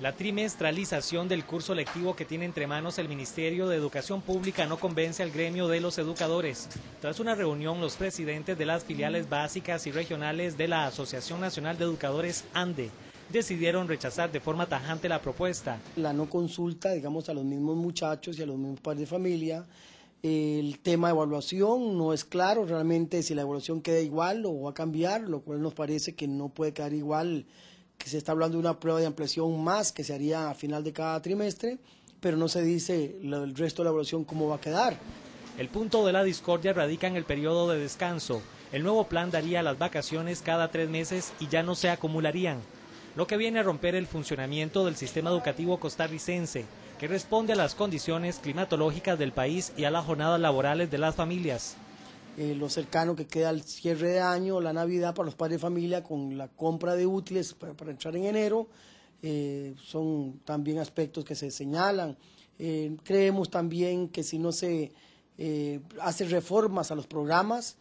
La trimestralización del curso lectivo que tiene entre manos el Ministerio de Educación Pública no convence al gremio de los educadores. Tras una reunión, los presidentes de las filiales básicas y regionales de la Asociación Nacional de Educadores ANDE decidieron rechazar de forma tajante la propuesta. La no consulta, digamos, a los mismos muchachos y a los mismos padres de familia. El tema de evaluación no es claro realmente si la evaluación queda igual o va a cambiar, lo cual nos parece que no puede quedar igual que se está hablando de una prueba de ampliación más que se haría a final de cada trimestre, pero no se dice el resto de la evaluación cómo va a quedar. El punto de la discordia radica en el periodo de descanso. El nuevo plan daría las vacaciones cada tres meses y ya no se acumularían, lo que viene a romper el funcionamiento del sistema educativo costarricense, que responde a las condiciones climatológicas del país y a las jornadas laborales de las familias. Eh, lo cercano que queda al cierre de año, la Navidad para los padres de familia con la compra de útiles para, entrar en enero, eh, son también aspectos que se señalan. Eh, creemos también que si no se hace reformas a los programas,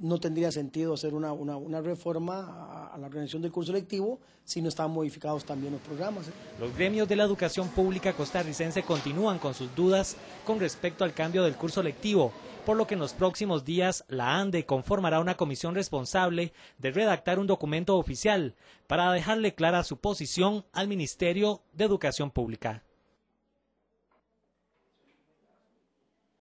no tendría sentido hacer una, reforma a, a, la organización del curso electivo si no están modificados también los programas. Los gremios de la educación pública costarricense continúan con sus dudas con respecto al cambio del curso electivo por lo que en los próximos días la ANDE conformará una comisión responsable de redactar un documento oficial para dejarle clara su posición al Ministerio de Educación Pública.